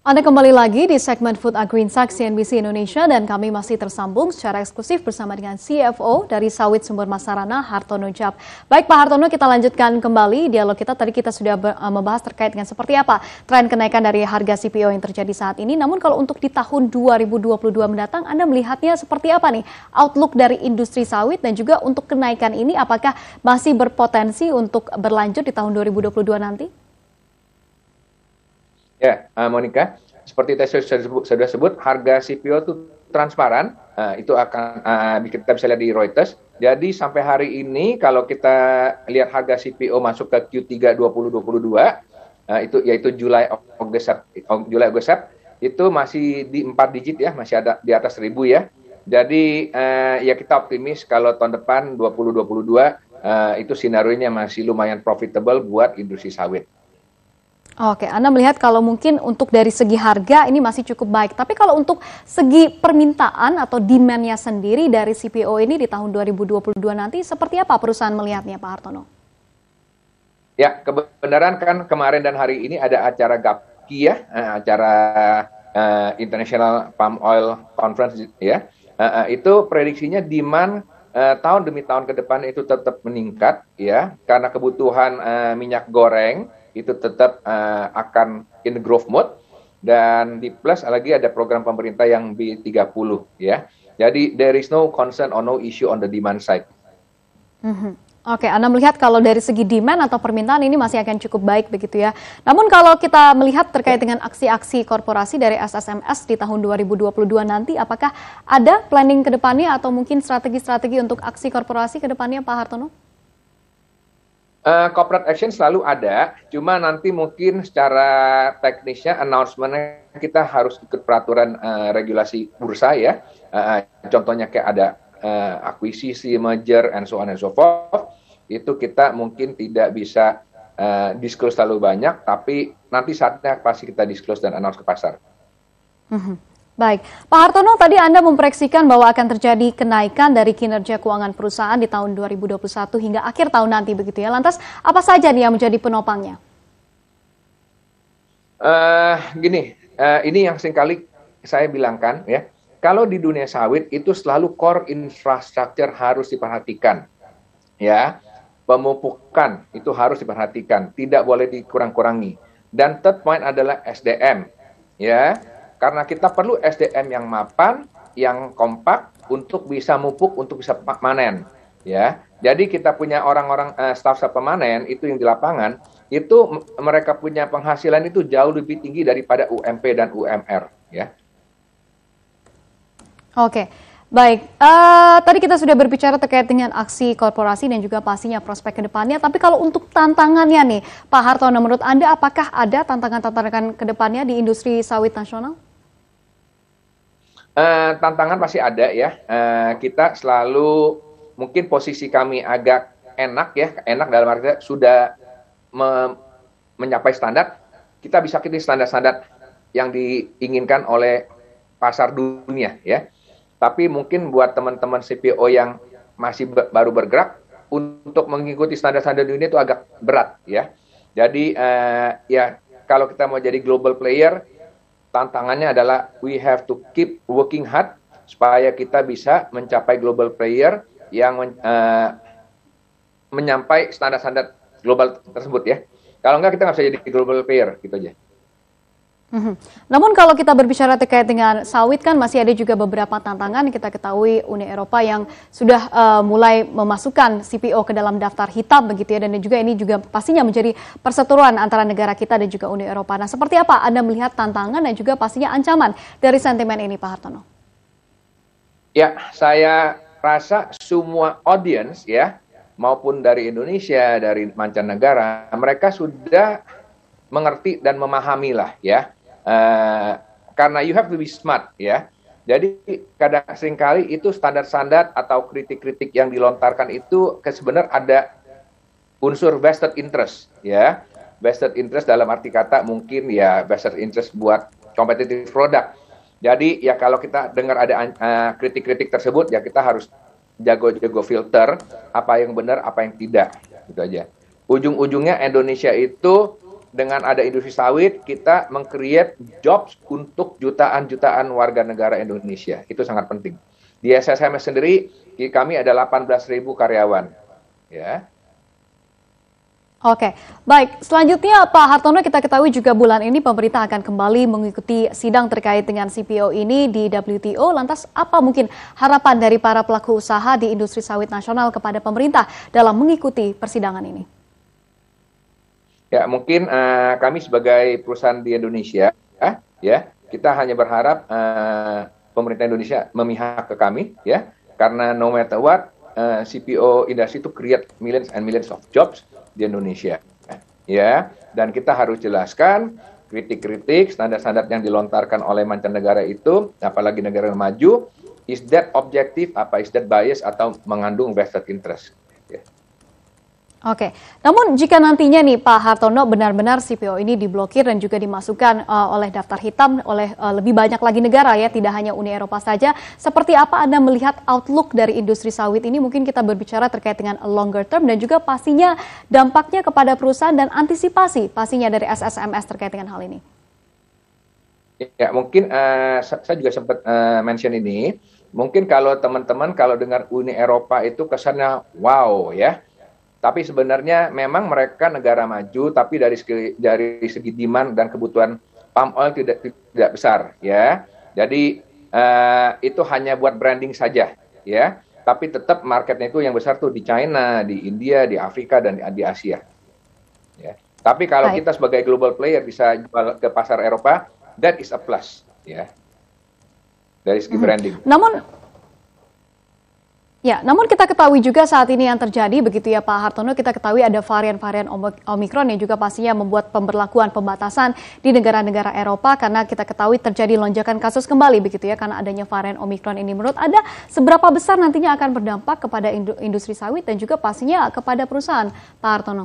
Anda kembali lagi di segmen Food Green Agrinsak CNBC Indonesia dan kami masih tersambung secara eksklusif bersama dengan CFO dari Sawit Sumber Masarana Hartono Jab. Baik Pak Hartono, kita lanjutkan kembali dialog kita. Tadi kita sudah eh, membahas terkait dengan seperti apa tren kenaikan dari harga CPO yang terjadi saat ini. Namun kalau untuk di tahun 2022 mendatang, Anda melihatnya seperti apa nih outlook dari industri sawit dan juga untuk kenaikan ini apakah masih berpotensi untuk berlanjut di tahun 2022 nanti? Ya, uh, Monica, seperti saya sudah, sebut, harga CPO itu transparan. Uh, itu akan uh, kita bisa lihat di Reuters. Jadi sampai hari ini kalau kita lihat harga CPO masuk ke Q3 2022 uh, itu yaitu Juli August Juli August itu masih di empat digit ya, masih ada di atas 1000 ya. Jadi uh, ya kita optimis kalau tahun depan 2022 uh, itu sinarunya masih lumayan profitable buat industri sawit. Oke, Anda melihat kalau mungkin untuk dari segi harga ini masih cukup baik. Tapi kalau untuk segi permintaan atau demand-nya sendiri dari CPO ini di tahun 2022 nanti seperti apa perusahaan melihatnya Pak Hartono? Ya, kebenaran kan kemarin dan hari ini ada acara GAPKI ya, eh, acara uh, International Palm Oil Conference ya. Uh, uh, itu prediksinya demand uh, tahun demi tahun ke depan itu tetap meningkat ya karena kebutuhan uh, minyak goreng itu tetap uh, akan in the growth mode dan di plus lagi ada program pemerintah yang B30 ya. Jadi there is no concern or no issue on the demand side. Mm -hmm. Oke, Anda melihat kalau dari segi demand atau permintaan ini masih akan cukup baik begitu ya. Namun kalau kita melihat terkait ya. dengan aksi-aksi korporasi dari SSMS di tahun 2022 nanti, apakah ada planning ke depannya atau mungkin strategi-strategi untuk aksi korporasi ke depannya Pak Hartono? Uh, corporate action selalu ada, cuma nanti mungkin secara teknisnya announcementnya kita harus ikut peraturan uh, regulasi bursa ya. Uh, contohnya kayak ada uh, akuisisi, merger, and so on and so forth. Itu kita mungkin tidak bisa uh, disclose terlalu banyak, tapi nanti saatnya pasti kita disclose dan announce ke pasar. Mm -hmm. Baik, Pak Hartono tadi Anda memproyeksikan bahwa akan terjadi kenaikan dari kinerja keuangan perusahaan di tahun 2021 hingga akhir tahun nanti begitu ya. Lantas apa saja nih yang menjadi penopangnya? Uh, gini, uh, ini yang seringkali saya bilangkan ya. Kalau di dunia sawit itu selalu core infrastructure harus diperhatikan. Ya, pemupukan itu harus diperhatikan, tidak boleh dikurang-kurangi. Dan third point adalah SDM. Ya, karena kita perlu SDM yang mapan, yang kompak untuk bisa mupuk, untuk bisa panen. Ya, jadi kita punya orang-orang uh, staff-staff pemanen itu yang di lapangan itu mereka punya penghasilan itu jauh lebih tinggi daripada UMP dan UMR. Ya. Oke. Baik, uh, tadi kita sudah berbicara terkait dengan aksi korporasi dan juga pastinya prospek kedepannya. Tapi kalau untuk tantangannya nih, Pak Hartono, menurut Anda apakah ada tantangan-tantangan kedepannya di industri sawit nasional? Eh, tantangan pasti ada ya. Uh, kita selalu mungkin posisi kami agak enak ya, enak dalam arti sudah me mencapai standar. Kita bisa kini standar-standar yang diinginkan oleh pasar dunia ya. Tapi mungkin buat teman-teman CPO yang masih be baru bergerak untuk mengikuti standar-standar dunia itu agak berat ya. Jadi uh, ya kalau kita mau jadi global player tantangannya adalah we have to keep working hard supaya kita bisa mencapai global player yang men, uh, menyampai standar-standar global tersebut ya. Kalau enggak kita nggak bisa jadi global player gitu aja. Mm -hmm. Namun kalau kita berbicara terkait dengan sawit kan masih ada juga beberapa tantangan kita ketahui Uni Eropa yang sudah uh, mulai memasukkan CPO ke dalam daftar hitam begitu ya dan juga ini juga pastinya menjadi perseteruan antara negara kita dan juga Uni Eropa. Nah seperti apa Anda melihat tantangan dan juga pastinya ancaman dari sentimen ini Pak Hartono? Ya saya rasa semua audience ya maupun dari Indonesia dari mancanegara mereka sudah mengerti dan memahami lah ya Eh, karena you have to be smart ya. Jadi kadang seringkali itu standar-standar atau kritik-kritik yang dilontarkan itu sebenarnya ada unsur vested interest ya. Vested interest dalam arti kata mungkin ya vested interest buat competitive product. Jadi ya kalau kita dengar ada eh, kritik-kritik uh, tersebut ya kita harus jago-jago filter apa yang benar apa yang tidak gitu aja. Ujung-ujungnya Indonesia itu dengan ada industri sawit kita mengcreate jobs untuk jutaan-jutaan warga negara Indonesia. Itu sangat penting. Di SSM sendiri kami ada 18.000 karyawan. Ya. Oke, baik. Selanjutnya Pak Hartono kita ketahui juga bulan ini pemerintah akan kembali mengikuti sidang terkait dengan CPO ini di WTO. Lantas apa mungkin harapan dari para pelaku usaha di industri sawit nasional kepada pemerintah dalam mengikuti persidangan ini? Ya, mungkin uh, kami sebagai perusahaan di Indonesia, ya, ya kita hanya berharap uh, pemerintah Indonesia memihak ke kami, ya, karena no matter what, uh, eh, CPO industri itu create millions and millions of jobs di Indonesia, ya, dan kita harus jelaskan kritik-kritik, standar-standar yang dilontarkan oleh mancanegara itu, apalagi negara yang maju, is that objective, apa is that bias atau mengandung vested interest. Oke, namun jika nantinya nih Pak Hartono benar-benar CPO ini diblokir dan juga dimasukkan uh, oleh daftar hitam oleh uh, lebih banyak lagi negara ya, tidak hanya Uni Eropa saja, seperti apa Anda melihat outlook dari industri sawit ini? Mungkin kita berbicara terkait dengan longer term dan juga pastinya dampaknya kepada perusahaan dan antisipasi pastinya dari SSMS terkait dengan hal ini. Ya, mungkin uh, saya juga sempat uh, mention ini. Mungkin kalau teman-teman kalau dengar Uni Eropa itu kesannya wow ya tapi sebenarnya memang mereka negara maju, tapi dari segi, dari segi demand dan kebutuhan palm oil tidak tidak besar, ya. Jadi uh, itu hanya buat branding saja, ya. Tapi tetap marketnya itu yang besar tuh di China, di India, di Afrika dan di Asia. Ya. Tapi kalau Baik. kita sebagai global player bisa jual ke pasar Eropa, that is a plus, ya. Dari segi hmm. branding. Namun Ya, namun kita ketahui juga saat ini yang terjadi begitu ya Pak Hartono, kita ketahui ada varian-varian Omikron yang juga pastinya membuat pemberlakuan pembatasan di negara-negara Eropa karena kita ketahui terjadi lonjakan kasus kembali begitu ya karena adanya varian Omikron ini. Menurut Anda seberapa besar nantinya akan berdampak kepada industri sawit dan juga pastinya kepada perusahaan Pak Hartono?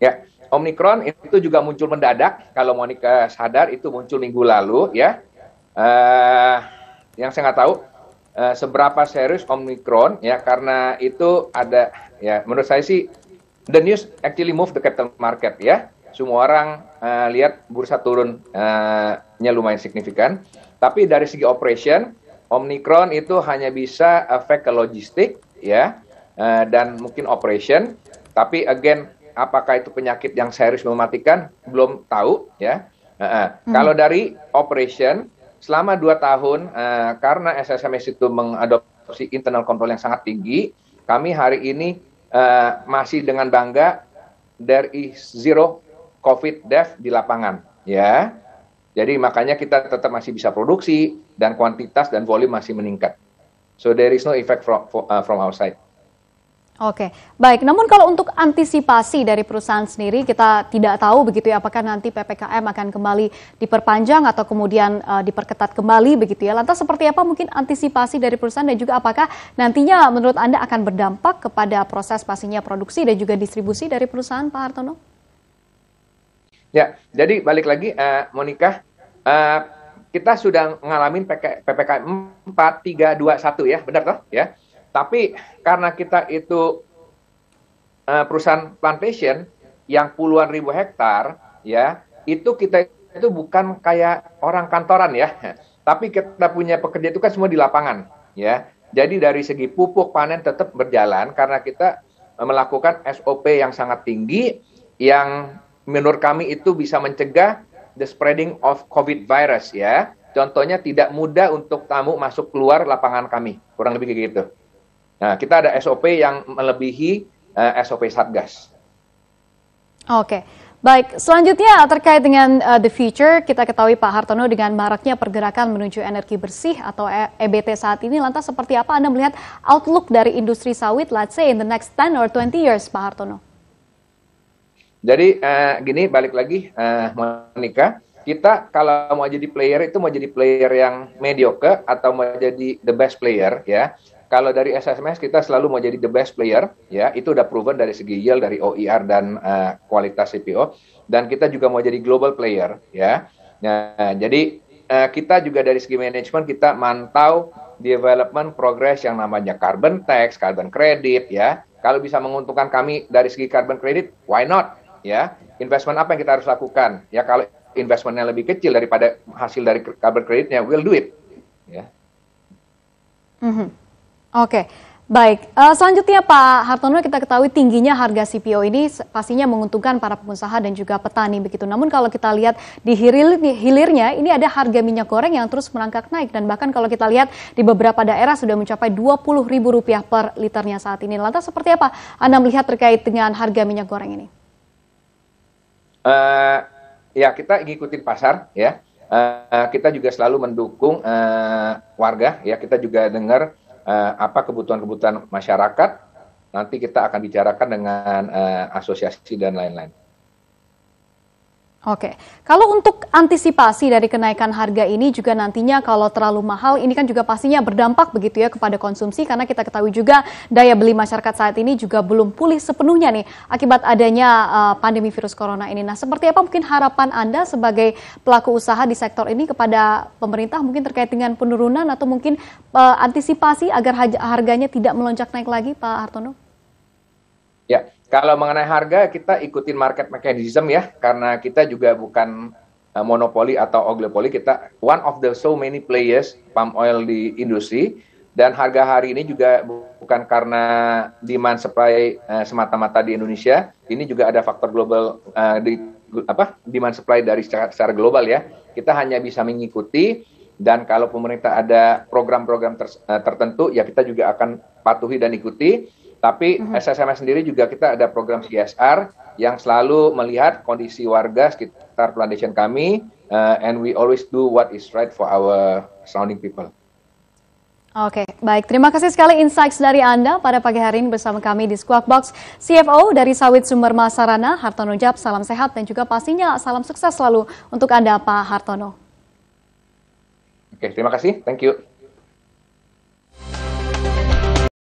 Ya, Omikron itu juga muncul mendadak kalau Monica sadar itu muncul minggu lalu ya. Uh, yang saya nggak tahu Eh, seberapa serius Omicron ya karena itu ada ya menurut saya sih the news actually move the capital market ya. Semua orang uh, lihat bursa turunnya eh, uh lumayan signifikan. Tapi dari segi operation, Omicron itu hanya bisa efek ke logistik ya uh, dan mungkin operation. Tapi again, apakah itu penyakit yang serius mematikan belum tahu ya. Uh -uh. Hmm. Kalau dari operation selama dua tahun uh, karena SSMS itu mengadopsi internal control yang sangat tinggi, kami hari ini uh, masih dengan bangga there is zero COVID death di lapangan, ya. Jadi makanya kita tetap masih bisa produksi dan kuantitas dan volume masih meningkat. So there is no effect from from eh, outside. Oke, baik. Namun kalau untuk antisipasi dari perusahaan sendiri, kita tidak tahu begitu ya apakah nanti PPKM akan kembali diperpanjang atau kemudian uh, diperketat kembali begitu ya. Lantas seperti apa mungkin antisipasi dari perusahaan dan juga apakah nantinya menurut Anda akan berdampak kepada proses pastinya produksi dan juga distribusi dari perusahaan Pak Hartono? Ya, jadi balik lagi uh, Monika, uh, kita sudah mengalami PPKM 4, 3, 2, 1 ya, benar toh? Ya tapi karena kita itu uh, perusahaan plantation yang puluhan ribu hektar, ya itu kita itu bukan kayak orang kantoran ya, tapi kita punya pekerja itu kan semua di lapangan, ya. Jadi dari segi pupuk panen tetap berjalan karena kita melakukan SOP yang sangat tinggi yang menurut kami itu bisa mencegah the spreading of COVID virus ya. Contohnya tidak mudah untuk tamu masuk keluar lapangan kami, kurang lebih kayak gitu. Nah, kita ada SOP yang melebihi uh, eh, SOP Satgas. Oke. Baik, selanjutnya terkait dengan uh, the future, kita ketahui Pak Hartono dengan maraknya pergerakan menuju energi bersih atau EBT e saat ini, lantas seperti apa Anda melihat outlook dari industri sawit, let's say in the next 10 or 20 years, Pak Hartono? Jadi uh, gini, balik lagi, uh, Monika, kita kalau mau jadi player itu mau jadi player yang mediocre atau mau jadi the best player ya kalau dari SSMS kita selalu mau jadi the best player, ya itu udah proven dari segi yield, dari OIR e dan uh, kualitas CPO, dan kita juga mau jadi global player, ya. Nah, jadi uh, kita juga dari segi manajemen kita mantau development progress yang namanya carbon tax, carbon credit, ya. Kalau bisa menguntungkan kami dari segi carbon credit, why not, ya? Investment apa yang kita harus lakukan? Ya kalau investmentnya lebih kecil daripada hasil dari carbon creditnya, we'll do it, ya. Mm -hmm. Oke. Baik, uh, selanjutnya Pak Hartono kita ketahui tingginya harga CPO ini pastinya menguntungkan para pengusaha dan juga petani begitu. Namun kalau kita lihat di hilir, hilirnya ini ada harga minyak goreng yang terus merangkak naik dan bahkan kalau kita lihat di beberapa daerah sudah mencapai Rp20.000 per liternya saat ini. Lantas seperti apa Anda melihat terkait dengan harga minyak goreng ini? Uh, ya kita ngikutin pasar ya. Uh, kita juga selalu mendukung uh, warga ya. Kita juga dengar eh, apa kebutuhan-kebutuhan masyarakat. Nanti kita akan bicarakan dengan eh, asosiasi dan lain-lain. Oke, kalau untuk antisipasi dari kenaikan harga ini juga nantinya kalau terlalu mahal ini kan juga pastinya berdampak begitu ya kepada konsumsi karena kita ketahui juga daya beli masyarakat saat ini juga belum pulih sepenuhnya nih akibat adanya uh, pandemi virus corona ini. Nah, seperti apa mungkin harapan Anda sebagai pelaku usaha di sektor ini kepada pemerintah mungkin terkait dengan penurunan atau mungkin uh, antisipasi agar harganya tidak melonjak naik lagi Pak Hartono? Ya, kalau mengenai harga, kita ikutin market mechanism ya, karena kita juga bukan eh, monopoli atau oligopoli. Kita one of the so many players palm oil di industri, dan harga hari ini juga bukan karena demand supply uh, semata-mata di Indonesia. Ini juga ada faktor global uh, di apa demand supply dari secara, secara global ya. Kita hanya bisa mengikuti dan kalau pemerintah ada program-program ter, uh, tertentu ya kita juga akan patuhi dan ikuti tapi SSMS mhm. sendiri juga kita ada program CSR yang selalu melihat kondisi warga sekitar plantation kami, uh, and we always do what is right for our surrounding people. Oke, okay, baik. Terima kasih sekali insights dari Anda pada pagi hari ini bersama kami di Squawk Box. CFO dari Sawit Sumber Masarana, Hartono Jab, salam sehat dan juga pastinya salam sukses selalu untuk Anda, Pak Hartono. Oke, okay, terima kasih. Thank you.